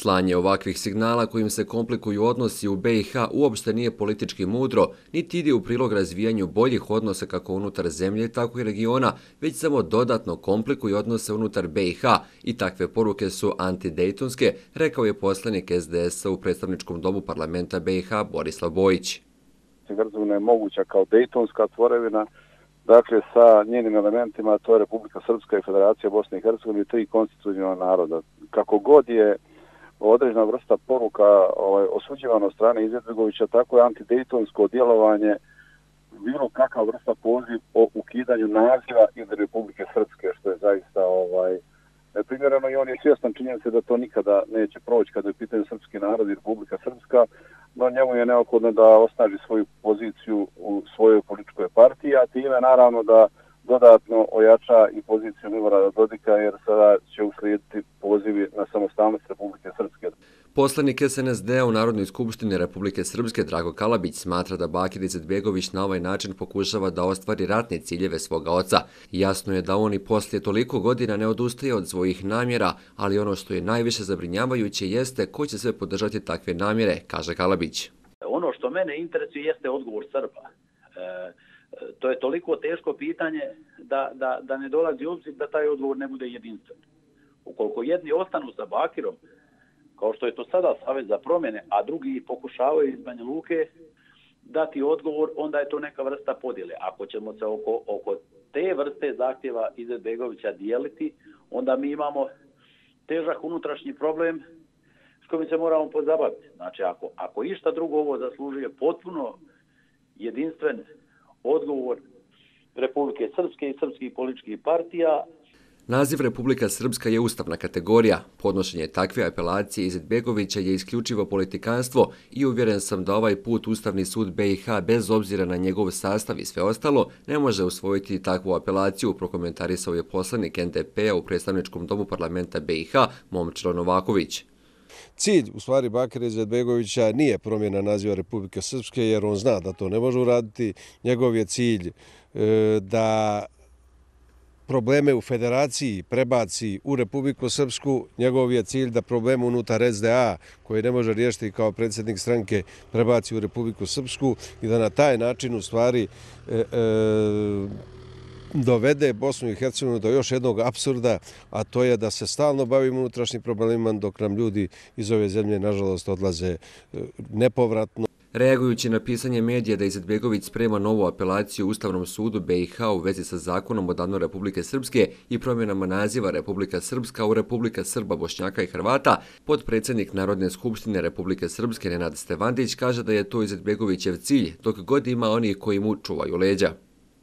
Slanje ovakvih signala kojim se komplikuju odnosi u BiH uopšte nije politički mudro, niti ide u prilog razvijanju boljih odnosa kako unutar zemlje, tako i regiona, već samo dodatno komplikuju odnose unutar BiH i takve poruke su antidejtonske, rekao je poslanik SDS-a u predstavničkom domu parlamenta BiH Borislav Bojić. Sigrzuna je moguća kao dejtonska tvorevina, dakle sa njenim elementima to je Republika Srpska i Federacija Bosne i Hercegovine i tri konstitucijna naroda. Kako god je određena vrsta poruka ovaj, osuđivana od strane Izetbegovića, tako je antidejtonsko djelovanje bilo kakav vrsta poziv o ukidanju naziva iz Republike Srpske, što je zaista ovaj, neprimjereno i on je svjestan se da to nikada neće proći kada je pitanje Srpski narod i Republika Srpska, no njemu je neophodno da osnaži svoju poziciju u svojoj političkoj partiji, a time naravno da dodatno ojača i poziciju Milorada Dodika jer sada će uslijediti pozivi na samostalnost Republike Srpske. Poslanik SNSD u Narodnoj skupštini Republike Srpske Drago Kalabić smatra da Bakir Izetbegović na ovaj način pokušava da ostvari ratne ciljeve svoga oca. Jasno je da on i poslije toliko godina ne odustaje od svojih namjera, ali ono što je najviše zabrinjavajuće jeste ko će sve podržati takve namjere, kaže Kalabić. Ono što mene interesuje jeste odgovor Srba. E, to je toliko teško pitanje da, da, da ne dolazi obzir da taj odgovor ne bude jedinstven. Ukoliko jedni ostanu sa Bakirom, kao što je to sada savjet za promjene, a drugi pokušavaju iz Banja Luke dati odgovor, onda je to neka vrsta podjele. Ako ćemo se oko, oko te vrste zahtjeva iz Begovića dijeliti, onda mi imamo težak unutrašnji problem s kojim se moramo pozabaviti. Znači, ako, ako išta drugo ovo zaslužuje potpuno jedinstven odgovor Republike Srpske i Srpskih političkih partija. Naziv Republika Srpska je ustavna kategorija. Podnošenje takve apelacije iz Edbegovića je isključivo politikanstvo i uvjeren sam da ovaj put Ustavni sud BiH, bez obzira na njegov sastav i sve ostalo, ne može usvojiti takvu apelaciju, prokomentarisao je poslanik NDP-a u predstavničkom domu parlamenta BiH, Momčar Novaković. Cilj, u stvari, Bakira Izetbegovića nije promjena naziva Republike Srpske, jer on zna da to ne može uraditi. Njegov je cilj e, da probleme u federaciji prebaci u Republiku Srpsku. Njegov je cilj da probleme unutar SDA, koji ne može riješiti kao predsjednik stranke, prebaci u Republiku Srpsku i da na taj način, u stvari, e, e, dovede Bosnu i Hercegovinu do još jednog absurda, a to je da se stalno bavimo unutrašnjim problemima dok nam ljudi iz ove zemlje, nažalost, odlaze e, nepovratno. Reagujući na pisanje medija da Izetbegović sprema novu apelaciju Ustavnom sudu BiH u vezi sa zakonom o danu Republike Srpske i promjenama naziva Republika Srpska u Republika Srba, Bošnjaka i Hrvata, podpredsednik Narodne skupštine Republike Srpske Renat Stevandić kaže da je to Izetbegovićev cilj dok god ima oni koji mu čuvaju leđa.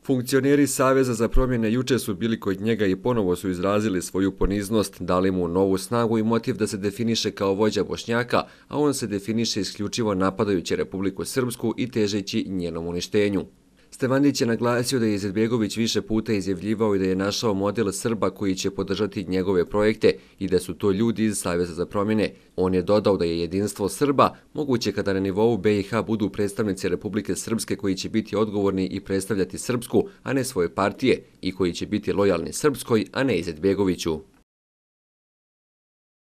Funkcioneri Saveza za promjene juče su bili kod njega i ponovo su izrazili svoju poniznost, dali mu novu snagu i motiv da se definiše kao vođa Bošnjaka, a on se definiše isključivo napadajući Republiku Srpsku i težeći njenom uništenju. Stevanić je naglasio da je Izetbjegović više puta izjavljivao i da je našao model Srba koji će podržati njegove projekte i da su to ljudi iz Savjeza za promjene. On je dodao da je jedinstvo Srba moguće kada na nivou BiH budu predstavnici Republike Srpske koji će biti odgovorni i predstavljati Srpsku, a ne svoje partije, i koji će biti lojalni Srpskoj, a ne Izetbjegoviću.